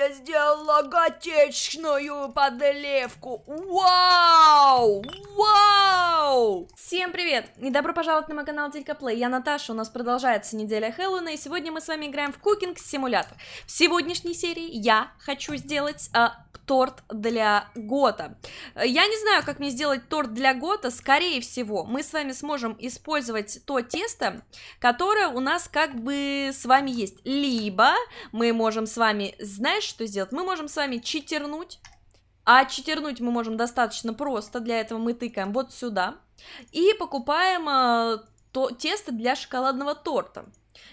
я сделала готечную подливку. Вау! Вау! Всем привет! И добро пожаловать на мой канал Делька Плей. Я Наташа, у нас продолжается неделя Хэллоуина, и сегодня мы с вами играем в Кукинг Симулятор. В сегодняшней серии я хочу сделать э, торт для Гота. Я не знаю, как мне сделать торт для Гота, скорее всего, мы с вами сможем использовать то тесто, которое у нас как бы с вами есть. Либо мы можем с вами, знаешь, что сделать? Мы можем с вами читернуть. А читернуть мы можем достаточно просто. Для этого мы тыкаем вот сюда. И покупаем э, то, тесто для шоколадного торта.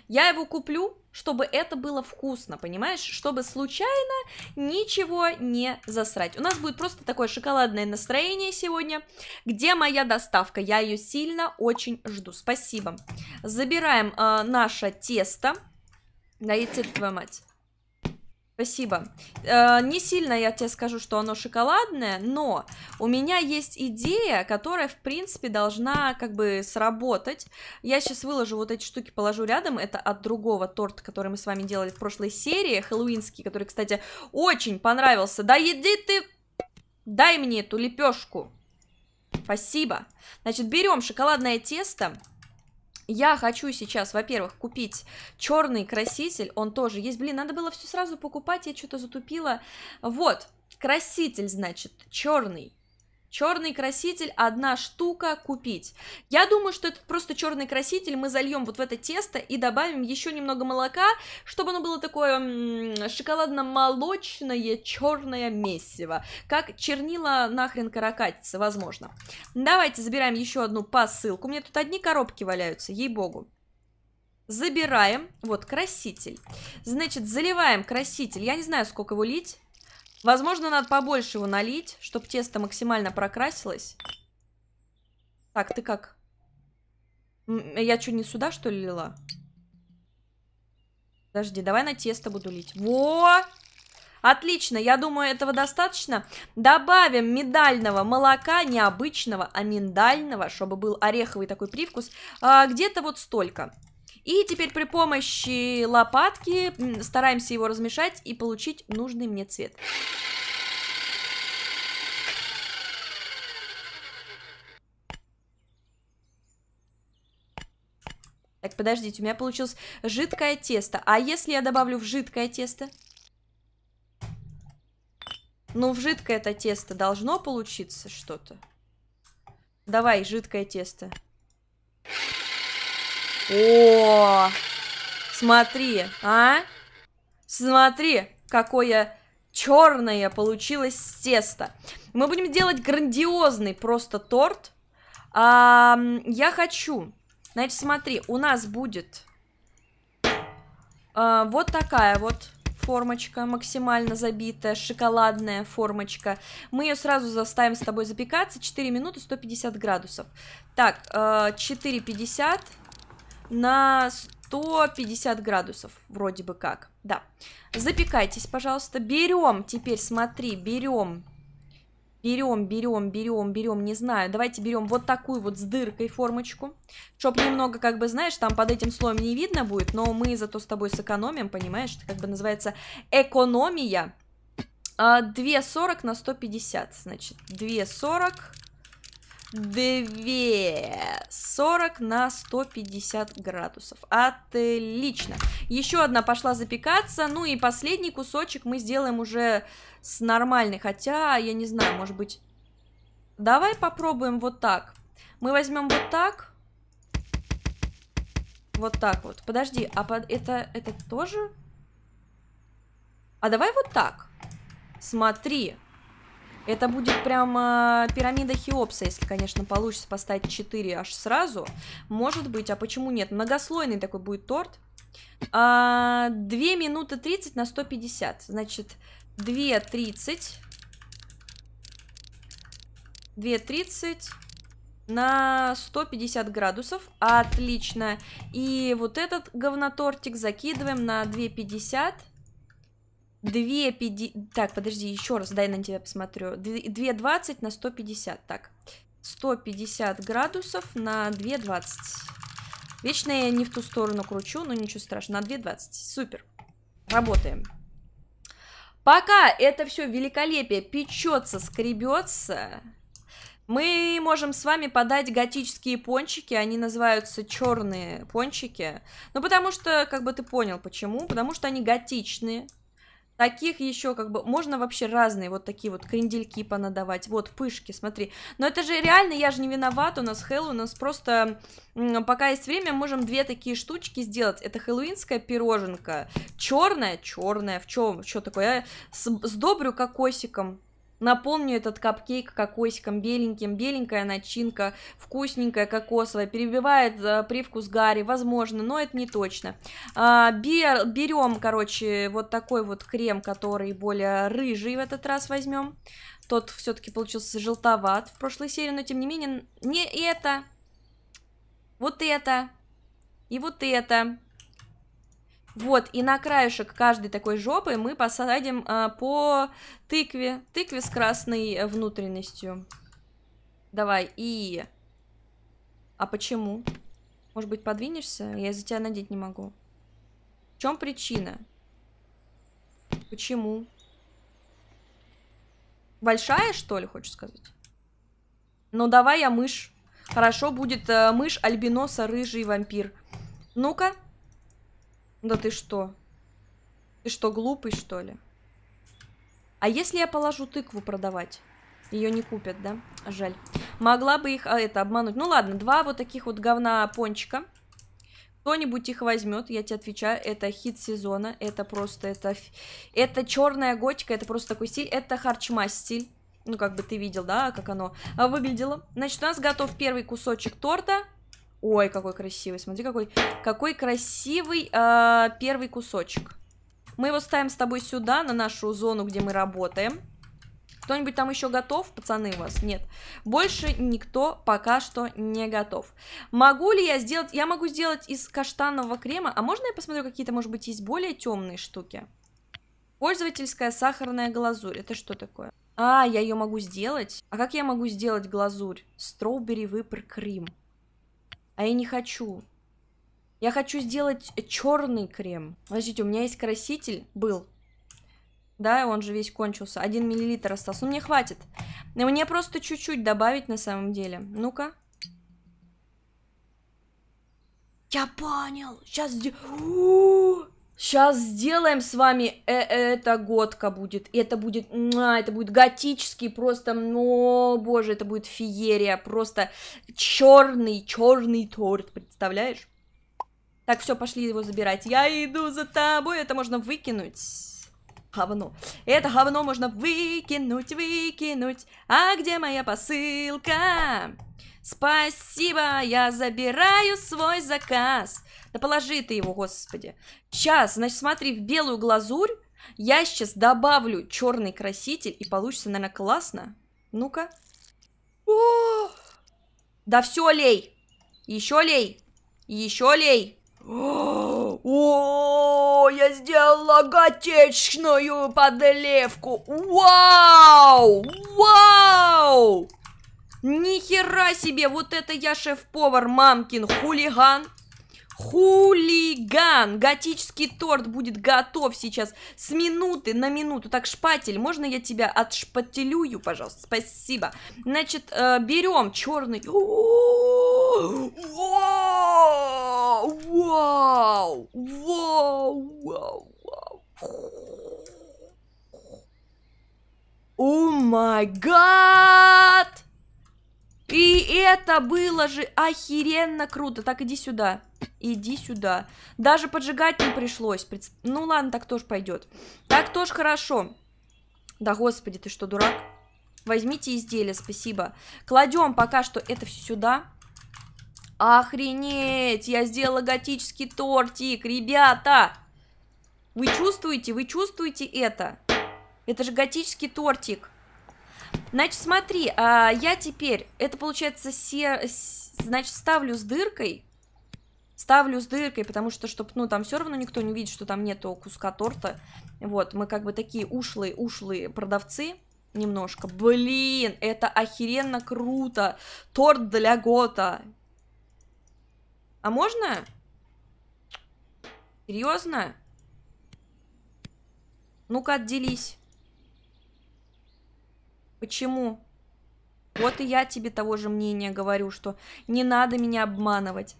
Я его куплю, чтобы это было вкусно, понимаешь? Чтобы случайно ничего не засрать. У нас будет просто такое шоколадное настроение сегодня. Где моя доставка? Я ее сильно очень жду. Спасибо. Забираем э, наше тесто. Да, и твою мать. Спасибо. Э, не сильно я тебе скажу, что оно шоколадное, но у меня есть идея, которая, в принципе, должна как бы сработать. Я сейчас выложу вот эти штуки, положу рядом. Это от другого торта, который мы с вами делали в прошлой серии, хэллоуинский, который, кстати, очень понравился. Да иди ты... Дай мне эту лепешку. Спасибо. Значит, берем шоколадное тесто. Я хочу сейчас, во-первых, купить черный краситель, он тоже есть. Блин, надо было все сразу покупать, я что-то затупила. Вот, краситель, значит, черный. Черный краситель одна штука купить. Я думаю, что этот просто черный краситель мы зальем вот в это тесто и добавим еще немного молока, чтобы оно было такое шоколадно-молочное черное месиво. Как чернила нахрен каракатица, возможно. Давайте забираем еще одну посылку. У меня тут одни коробки валяются, ей-богу. Забираем, вот краситель. Значит, заливаем краситель. Я не знаю, сколько его лить. Возможно, надо побольше его налить, чтобы тесто максимально прокрасилось. Так, ты как? Я что, не сюда, что ли, лила? Подожди, давай на тесто буду лить. Во! Отлично, я думаю, этого достаточно. Добавим медального молока, необычного, а миндального, чтобы был ореховый такой привкус. А, Где-то вот столько. И теперь при помощи лопатки стараемся его размешать и получить нужный мне цвет. Так, подождите, у меня получилось жидкое тесто. А если я добавлю в жидкое тесто? Ну, в жидкое это тесто должно получиться что-то. Давай, жидкое тесто. Thank о, смотри, а? Смотри, какое черное получилось тесто. Мы будем делать грандиозный просто торт. А, я хочу, значит, смотри, у нас будет а, вот такая вот формочка максимально забитая, шоколадная формочка. Мы ее сразу заставим с тобой запекаться 4 минуты 150 градусов. Так, 4,50 э, на 150 градусов, вроде бы как. Да. Запекайтесь, пожалуйста. Берем, теперь смотри, берем. Берем, берем, берем, берем, не знаю. Давайте берем вот такую вот с дыркой формочку. Чтоб немного, как бы, знаешь, там под этим слоем не видно будет, но мы зато с тобой сэкономим, понимаешь? Это как бы называется экономия. 2,40 а, на 150, значит, 2,40 2. 40 на 150 градусов. Отлично. Еще одна пошла запекаться. Ну и последний кусочек мы сделаем уже с нормальной. Хотя, я не знаю, может быть... Давай попробуем вот так. Мы возьмем вот так. Вот так вот. Подожди, а под... это, это тоже? А давай вот так. Смотри. Это будет прямо э, пирамида Хеопса, если, конечно, получится поставить 4 аж сразу. Может быть, а почему нет? Многослойный такой будет торт. А, 2 минуты 30 на 150. Значит, 2.30. 2.30 на 150 градусов. Отлично. И вот этот говнотортик закидываем на 250 градусов 2, 50... Так, подожди, еще раз, дай на тебя посмотрю. 2,20 на 150, так. 150 градусов на 2,20. Вечно я не в ту сторону кручу, но ничего страшного. На 2,20. Супер. Работаем. Пока это все великолепие печется, скребется, мы можем с вами подать готические пончики, они называются черные пончики. Ну, потому что, как бы ты понял, почему? Потому что они готичные. Таких еще как бы можно вообще разные вот такие вот крендельки понадавать. Вот, пышки, смотри. Но это же реально, я же не виноват, у нас Хэллоуин, у нас просто пока есть время, можем две такие штучки сделать. Это хэллоуинская пироженка. Черная, черная, в чем, что такое? А? с сдобрю кокосиком Напомню этот капкейк кокосиком беленьким, беленькая начинка, вкусненькая, кокосовая, перебивает э, привкус гарри, возможно, но это не точно. А, берем, короче, вот такой вот крем, который более рыжий в этот раз возьмем. Тот все-таки получился желтоват в прошлой серии, но тем не менее, не это, вот это и вот это вот, и на краешек каждой такой жопы мы посадим э, по тыкве, тыкве с красной э, внутренностью. Давай, и... А почему? Может быть, подвинешься? Я за тебя надеть не могу. В чем причина? Почему? Большая, что ли, хочешь сказать? Ну, давай я мышь. Хорошо будет э, мышь, альбиноса, рыжий вампир. Ну-ка. Да ты что? Ты что, глупый, что ли? А если я положу тыкву продавать? Ее не купят, да? Жаль. Могла бы их, а, это, обмануть. Ну ладно, два вот таких вот говна пончика. Кто-нибудь их возьмет, я тебе отвечаю. Это хит сезона, это просто, это... Это черная готика, это просто такой стиль. Это харчма стиль. Ну, как бы ты видел, да, как оно а, выглядело. Значит, у нас готов первый кусочек торта. Ой, какой красивый, смотри, какой, какой красивый э, первый кусочек. Мы его ставим с тобой сюда, на нашу зону, где мы работаем. Кто-нибудь там еще готов, пацаны, у вас? Нет. Больше никто пока что не готов. Могу ли я сделать... Я могу сделать из каштанового крема. А можно я посмотрю, какие-то, может быть, есть более темные штуки? Пользовательская сахарная глазурь. Это что такое? А, я ее могу сделать? А как я могу сделать глазурь? Строубери выпер крем. А я не хочу. Я хочу сделать черный крем. Подождите, у меня есть краситель. Был. Да, он же весь кончился. Один миллилитр остался. Ну, мне хватит. Мне просто чуть-чуть добавить на самом деле. Ну-ка. Я понял. Сейчас... У Сейчас сделаем с вами, э это годка будет, это будет, это будет готический, просто, но боже, это будет феерия, просто черный, черный торт, представляешь? Так, все, пошли его забирать. Я иду за тобой, это можно выкинуть говно. Это говно можно выкинуть, выкинуть. А где моя посылка? Спасибо, я забираю свой заказ. Да положи ты его, господи. Сейчас, значит, смотри, в белую глазурь я сейчас добавлю черный краситель, и получится, наверное, классно. Ну-ка. Да все лей. Еще лей. Еще лей. О, я сделала готечную подливку. Вау! Вау! Ни хера себе, вот это я шеф-повар, мамкин, хулиган. Хулиган! Готический торт будет готов сейчас с минуты на минуту. Так, шпатель, можно я тебя отшпателюю, пожалуйста? Спасибо. Значит, э, берем черный... Вау! Вау! Вау! Вау! О май гад! И это было же охеренно круто. Так, иди сюда. Иди сюда. Даже поджигать не пришлось. Ну ладно, так тоже пойдет. Так тоже хорошо. Да господи, ты что, дурак? Возьмите изделие, спасибо. Кладем пока что это все сюда. Охренеть, я сделала готический тортик, ребята! Вы чувствуете, вы чувствуете это? Это же готический тортик. Значит, смотри, а я теперь, это получается, се... значит, ставлю с дыркой, ставлю с дыркой, потому что, чтобы, ну, там все равно никто не видит, что там нету куска торта. Вот, мы как бы такие ушлые, ушлые продавцы немножко. Блин, это охеренно круто. Торт для Гота. А можно? Серьезно? Ну-ка, отделись. Почему? Вот и я тебе того же мнения говорю, что не надо меня обманывать.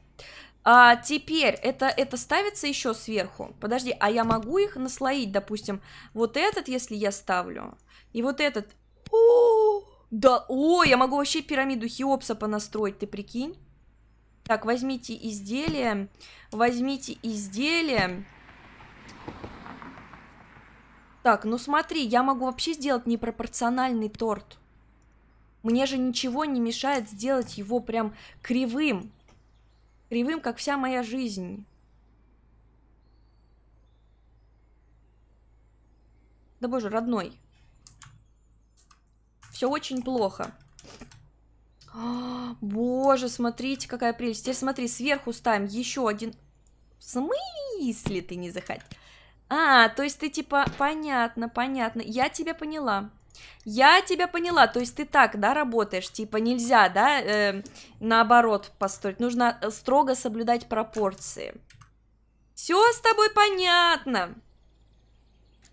А теперь это, это ставится еще сверху. Подожди, а я могу их наслоить, допустим, вот этот, если я ставлю, и вот этот. О, да, о, я могу вообще пирамиду Хеопса понастроить, ты прикинь? Так, возьмите изделие. Возьмите изделие. Так, ну смотри, я могу вообще сделать непропорциональный торт. Мне же ничего не мешает сделать его прям кривым. Кривым, как вся моя жизнь. Да боже, родной. Все очень плохо. А, боже, смотрите, какая прелесть. Теперь смотри, сверху ставим еще один... В смысле ты не захотел? А, то есть ты типа... Понятно, понятно. Я тебя поняла. Я тебя поняла, то есть ты так, да, работаешь, типа нельзя, да, э, наоборот построить, нужно э, строго соблюдать пропорции. Все с тобой понятно.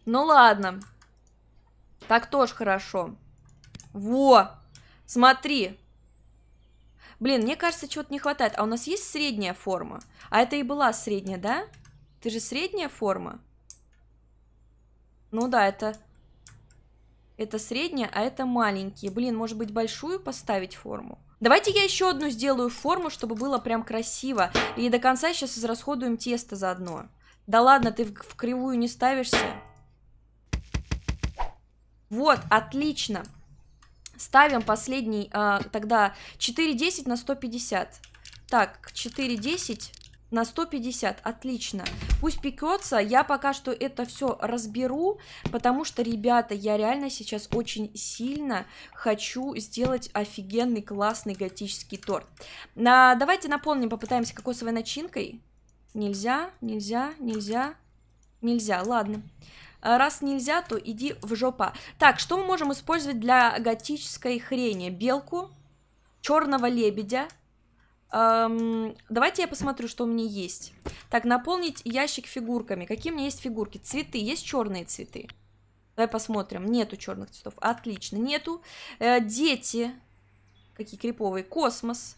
Ну ладно, так тоже хорошо. Во, смотри, Блин, мне кажется, чего-то не хватает. А у нас есть средняя форма? А это и была средняя, да? Ты же средняя форма? Ну да, это... Это средняя, а это маленькие. Блин, может быть, большую поставить форму? Давайте я еще одну сделаю форму, чтобы было прям красиво. И до конца сейчас израсходуем тесто заодно. Да ладно, ты в, в кривую не ставишься. Вот, отлично. Ставим последний, а, тогда 4,10 на 150. Так, 4,10 на 150, отлично. Пусть пекется, я пока что это все разберу, потому что, ребята, я реально сейчас очень сильно хочу сделать офигенный классный готический торт. На, давайте наполним, попытаемся кокосовой начинкой. Нельзя, нельзя, нельзя, нельзя, ладно. Ладно. А раз нельзя, то иди в жопа. Так, что мы можем использовать для готической хрени? Белку, черного лебедя. Эм, давайте я посмотрю, что у меня есть. Так, наполнить ящик фигурками. Какие у меня есть фигурки? Цветы. Есть черные цветы? Давай посмотрим. Нету черных цветов. Отлично. Нету. Э, дети. Какие криповые. Космос.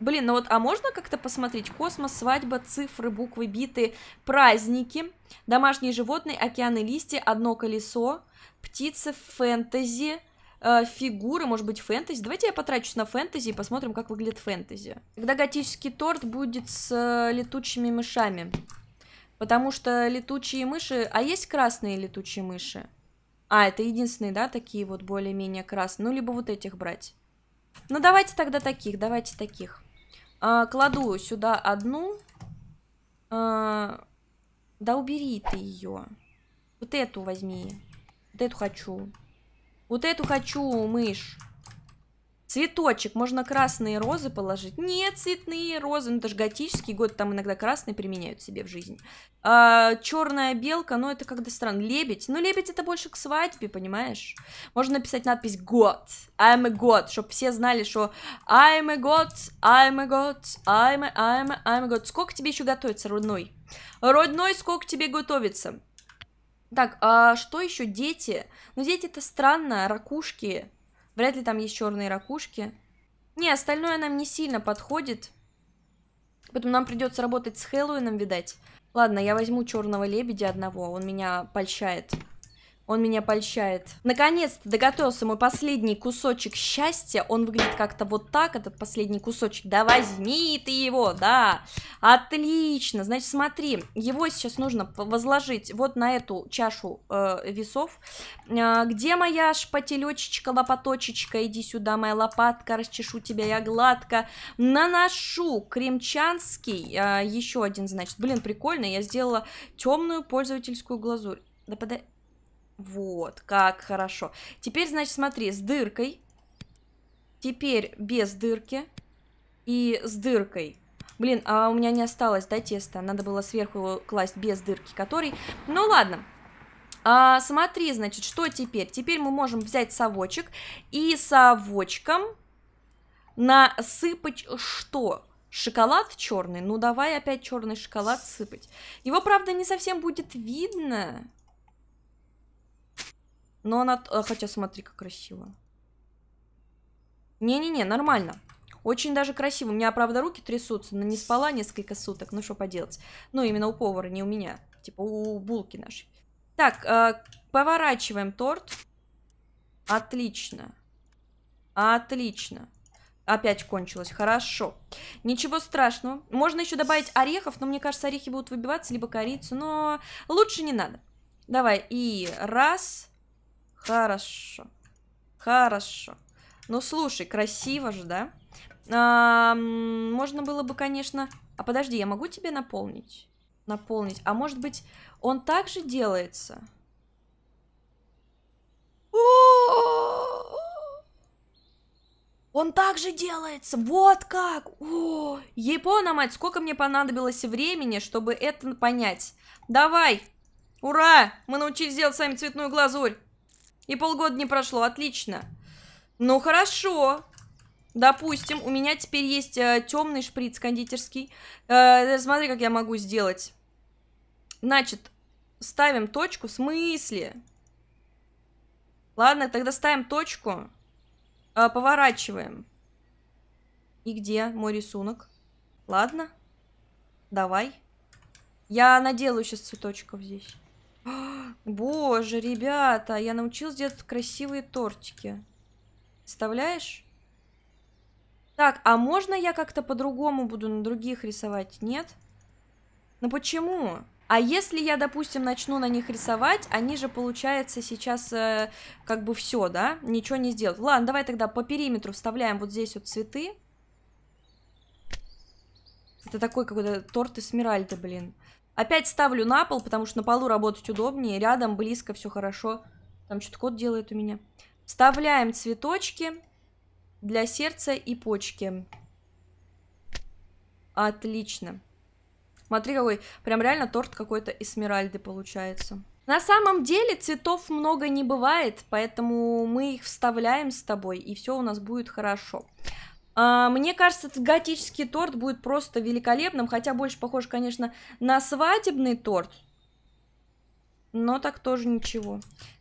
Блин, ну вот, а можно как-то посмотреть? Космос, свадьба, цифры, буквы, биты, праздники, домашние животные, океаны, листья, одно колесо, птицы, фэнтези, э, фигуры, может быть, фэнтези. Давайте я потрачусь на фэнтези и посмотрим, как выглядит фэнтези. Когда готический торт будет с э, летучими мышами. Потому что летучие мыши... А есть красные летучие мыши? А, это единственные, да, такие вот более-менее красные. Ну, либо вот этих брать. Ну, давайте тогда таких, давайте таких. А, кладу сюда одну. А, да убери ты ее. Вот эту возьми. Вот эту хочу. Вот эту хочу, мышь. Цветочек, можно красные розы положить. Не цветные розы, ну это же готический год, там иногда красные применяют себе в жизни. А, черная белка, ну это как-то странно. Лебедь, ну лебедь это больше к свадьбе, понимаешь? Можно написать надпись год, I'm a god, чтобы все знали, что I'm a god, I'm a god, I'm a, I'm a, I'm a god. Сколько тебе еще готовится, родной? Родной, сколько тебе готовится? Так, а что еще дети? Ну, дети это странно, ракушки. Вряд ли там есть черные ракушки. Не, остальное нам не сильно подходит. Поэтому нам придется работать с Хэллоуином, видать. Ладно, я возьму черного лебедя одного, он меня польщает. Он меня польщает. Наконец-то доготовился мой последний кусочек счастья. Он выглядит как-то вот так, этот последний кусочек. Да возьми ты его, да. Отлично. Значит, смотри, его сейчас нужно возложить вот на эту чашу э, весов. Э, где моя шпателечечка, лопаточечка? Иди сюда, моя лопатка, расчешу тебя я гладко. Наношу кремчанский. Э, еще один, значит. Блин, прикольно, я сделала темную пользовательскую глазурь. Да подожди. Вот, как хорошо. Теперь, значит, смотри, с дыркой. Теперь без дырки. И с дыркой. Блин, а у меня не осталось, да, теста? Надо было сверху его класть без дырки, который... Ну, ладно. А, смотри, значит, что теперь? Теперь мы можем взять совочек и совочком насыпать что? Шоколад черный? Ну, давай опять черный шоколад сыпать. Его, правда, не совсем будет видно. Но она... Э, хотя смотри, как красиво. Не-не-не, нормально. Очень даже красиво. У меня, правда, руки трясутся, но не спала несколько суток. Ну, что поделать. Ну, именно у повара, не у меня. Типа у булки нашей. Так, э, поворачиваем торт. Отлично. Отлично. Опять кончилось. Хорошо. Ничего страшного. Можно еще добавить орехов, но мне кажется, орехи будут выбиваться, либо корицу. Но лучше не надо. Давай. И раз... Хорошо. Хорошо. Ну, слушай, красиво же, да? А, можно было бы, конечно... А подожди, я могу тебе наполнить? Наполнить. А может быть, он также делается? Он также делается, вот как! О, Япона, мать, сколько мне понадобилось времени, чтобы это понять. Давай! Ура! Мы научились делать сами цветную глазурь! И полгода не прошло, отлично. Ну, хорошо. Допустим, у меня теперь есть э, темный шприц кондитерский. Э, смотри, как я могу сделать. Значит, ставим точку. В смысле? Ладно, тогда ставим точку. Э, поворачиваем. И где мой рисунок? Ладно. Давай. Я наделаю сейчас цветочков здесь. Боже, ребята, я научилась делать красивые тортики. Представляешь? Так, а можно я как-то по-другому буду на других рисовать? Нет? Ну почему? А если я, допустим, начну на них рисовать, они же, получается, сейчас э, как бы все, да? Ничего не сделают. Ладно, давай тогда по периметру вставляем вот здесь вот цветы. Это такой какой-то торт из Смиральда, блин. Опять ставлю на пол, потому что на полу работать удобнее. Рядом, близко, все хорошо. Там что-то кот делает у меня. Вставляем цветочки для сердца и почки. Отлично. Смотри, какой прям реально торт какой-то эсмеральды получается. На самом деле цветов много не бывает, поэтому мы их вставляем с тобой, и все у нас будет хорошо. А, мне кажется, этот готический торт будет просто великолепным, хотя больше похож, конечно, на свадебный торт. Но так тоже ничего.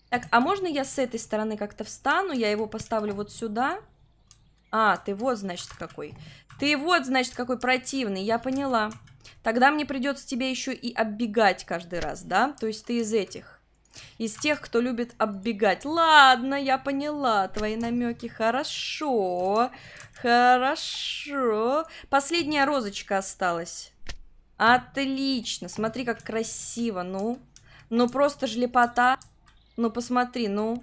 Так, а можно я с этой стороны как-то встану? Я его поставлю вот сюда. А, ты вот, значит, какой. Ты вот, значит, какой противный, я поняла. Тогда мне придется тебя еще и оббегать каждый раз, да? То есть ты из этих. Из тех, кто любит оббегать. Ладно, я поняла твои намеки. Хорошо. Хорошо. Последняя розочка осталась. Отлично. Смотри, как красиво. Ну, ну просто жлепота. лепота. Ну, посмотри, ну.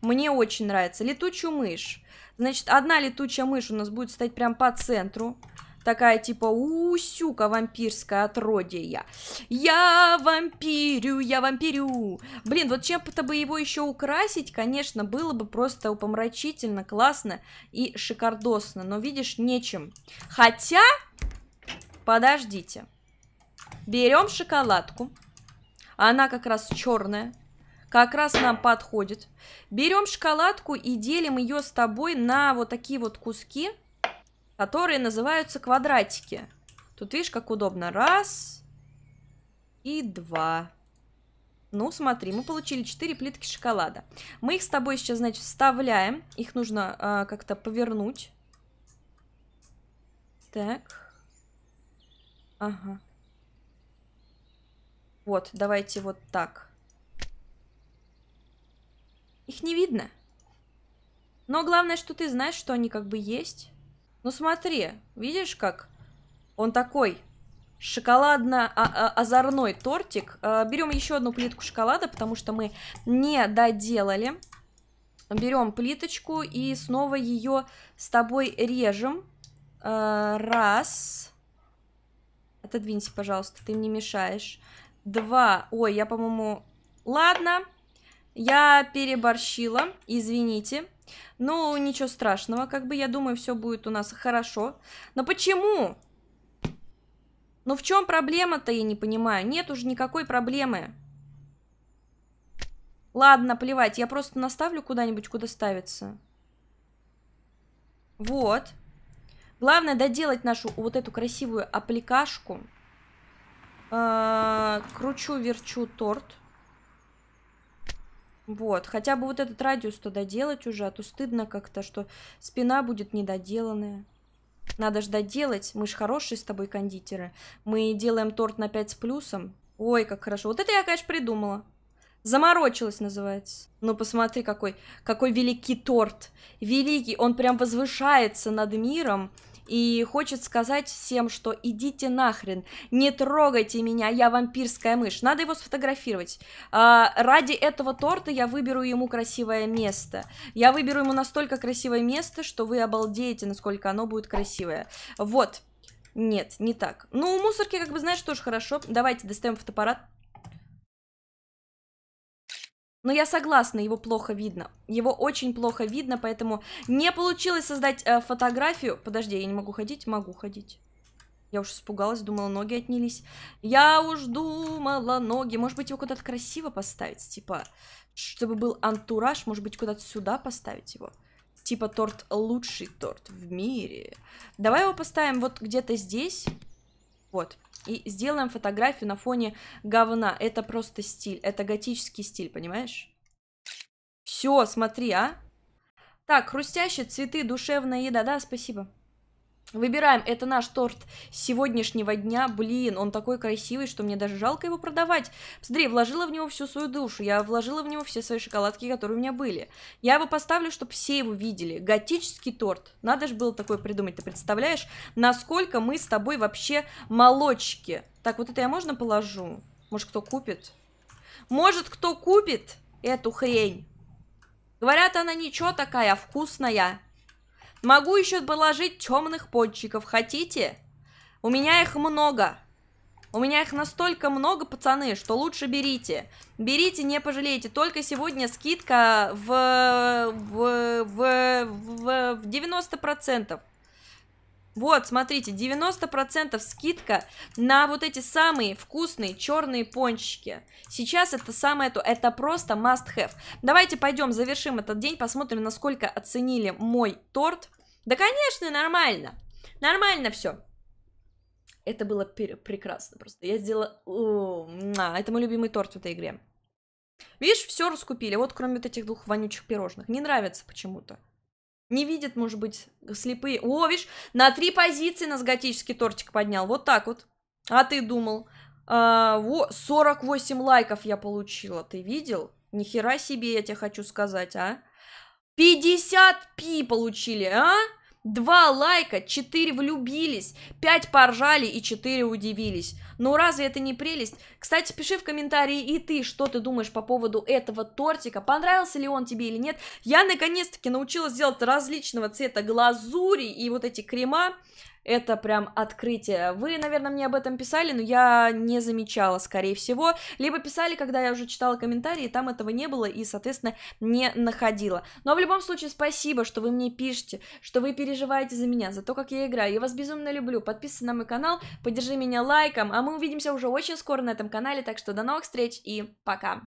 Мне очень нравится. Летучую мышь. Значит, одна летучая мышь у нас будет стоять прям по центру такая типа «Усюка вампирская отродья». Я вампирю, я вампирю. Блин, вот чем-то бы его еще украсить, конечно, было бы просто упомрачительно, классно и шикардосно. Но видишь, нечем. Хотя, подождите. Берем шоколадку. Она как раз черная как раз нам подходит. Берем шоколадку и делим ее с тобой на вот такие вот куски которые называются квадратики. Тут видишь, как удобно. Раз и два. Ну, смотри, мы получили 4 плитки шоколада. Мы их с тобой сейчас, значит, вставляем. Их нужно э, как-то повернуть. Так. Ага. Вот, давайте вот так. Их не видно. Но главное, что ты знаешь, что они как бы есть. Ну смотри, видишь как? Он такой шоколадно-озорной а, а, тортик. Э, берем еще одну плитку шоколада, потому что мы не доделали. Берем плиточку и снова ее с тобой режем. Э, раз. Отодвинься, пожалуйста, ты мне мешаешь. Два. Ой, я, по-моему... Ладно, я переборщила, извините. Извините. Ну, ничего страшного, как бы, я думаю, все будет у нас хорошо. Но почему? Ну, в чем проблема-то, я не понимаю. Нет уже никакой проблемы. Ладно, плевать, я просто наставлю куда-нибудь, куда ставится. Вот. Главное доделать нашу вот эту красивую аппликашку. Э -э кручу-верчу торт. Вот, хотя бы вот этот радиус-то доделать уже, а то стыдно как-то, что спина будет недоделанная. Надо же доделать, мы же хорошие с тобой кондитеры. Мы делаем торт на 5 с плюсом. Ой, как хорошо. Вот это я, конечно, придумала. Заморочилась, называется. Ну, посмотри, какой, какой великий торт. Великий, он прям возвышается над миром и хочет сказать всем, что идите нахрен, не трогайте меня, я вампирская мышь. Надо его сфотографировать. А, ради этого торта я выберу ему красивое место. Я выберу ему настолько красивое место, что вы обалдеете, насколько оно будет красивое. Вот. Нет, не так. Ну, у мусорки, как бы, знаешь, тоже хорошо. Давайте достаем фотоаппарат. Но я согласна, его плохо видно. Его очень плохо видно, поэтому не получилось создать э, фотографию. Подожди, я не могу ходить? Могу ходить. Я уж испугалась, думала, ноги отнялись. Я уж думала, ноги. Может быть, его куда-то красиво поставить? Типа, чтобы был антураж, может быть, куда-то сюда поставить его? Типа торт лучший торт в мире. Давай его поставим вот где-то здесь. Вот и сделаем фотографию на фоне говна. Это просто стиль, это готический стиль, понимаешь? Все, смотри, а? Так, хрустящие цветы, душевная еда, да, спасибо. Выбираем, это наш торт сегодняшнего дня, блин, он такой красивый, что мне даже жалко его продавать. Посмотри, вложила в него всю свою душу, я вложила в него все свои шоколадки, которые у меня были. Я его поставлю, чтобы все его видели. Готический торт, надо же было такое придумать, ты представляешь, насколько мы с тобой вообще молочки. Так, вот это я можно положу? Может, кто купит? Может, кто купит эту хрень? Говорят, она ничего такая, вкусная. Могу еще положить темных подчиков, хотите? У меня их много. У меня их настолько много, пацаны, что лучше берите. Берите, не пожалеете. Только сегодня скидка в, в, в, в, в 90%. Вот, смотрите, 90% скидка на вот эти самые вкусные черные пончики. Сейчас это самое то, это просто must have. Давайте пойдем, завершим этот день, посмотрим, насколько оценили мой торт. Да, конечно, нормально. Нормально все. Это было прекрасно просто. Я сделала... это мой любимый торт в этой игре. Видишь, все раскупили, вот кроме вот этих двух вонючих пирожных. Не нравится почему-то. Не видит, может быть, слепые. О, видишь, на три позиции нас готический тортик поднял. Вот так вот. А ты думал? А, во, 48 лайков я получила, ты видел? Ни хера себе, я тебе хочу сказать, а? 50 пи получили, а? Два лайка, четыре влюбились, пять поржали и четыре удивились. Ну разве это не прелесть? Кстати, пиши в комментарии и ты, что ты думаешь по поводу этого тортика, понравился ли он тебе или нет. Я наконец-таки научилась делать различного цвета глазури и вот эти крема. Это прям открытие. Вы, наверное, мне об этом писали, но я не замечала, скорее всего. Либо писали, когда я уже читала комментарии, там этого не было и, соответственно, не находила. Но в любом случае, спасибо, что вы мне пишете, что вы переживаете за меня, за то, как я играю. Я вас безумно люблю. Подписывайся на мой канал, поддержи меня лайком, а мы увидимся уже очень скоро на этом канале, так что до новых встреч и пока!